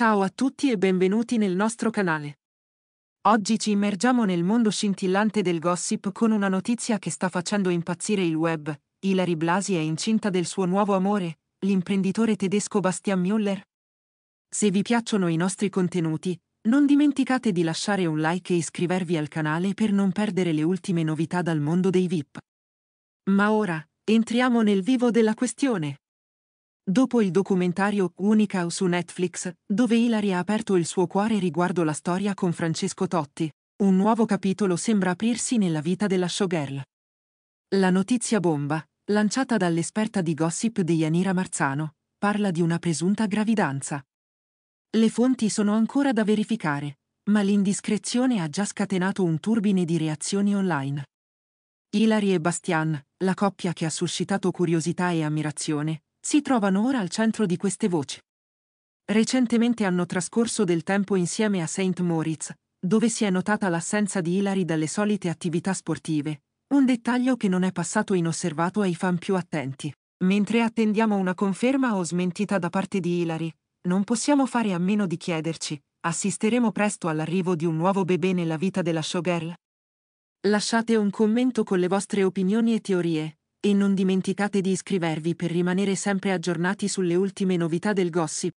Ciao a tutti e benvenuti nel nostro canale. Oggi ci immergiamo nel mondo scintillante del gossip con una notizia che sta facendo impazzire il web. Hilary Blasi è incinta del suo nuovo amore, l'imprenditore tedesco Bastian Müller. Se vi piacciono i nostri contenuti, non dimenticate di lasciare un like e iscrivervi al canale per non perdere le ultime novità dal mondo dei VIP. Ma ora, entriamo nel vivo della questione dopo il documentario Unica su Netflix, dove Hilary ha aperto il suo cuore riguardo la storia con Francesco Totti, un nuovo capitolo sembra aprirsi nella vita della showgirl. La notizia bomba, lanciata dall'esperta di gossip di Yanira Marzano, parla di una presunta gravidanza. Le fonti sono ancora da verificare, ma l'indiscrezione ha già scatenato un turbine di reazioni online. Hilary e Bastian, la coppia che ha suscitato curiosità e ammirazione, si trovano ora al centro di queste voci. Recentemente hanno trascorso del tempo insieme a St. Moritz, dove si è notata l'assenza di Hilary dalle solite attività sportive, un dettaglio che non è passato inosservato ai fan più attenti. Mentre attendiamo una conferma o smentita da parte di Hilary, non possiamo fare a meno di chiederci, assisteremo presto all'arrivo di un nuovo bebè nella vita della showgirl? Lasciate un commento con le vostre opinioni e teorie. E non dimenticate di iscrivervi per rimanere sempre aggiornati sulle ultime novità del gossip.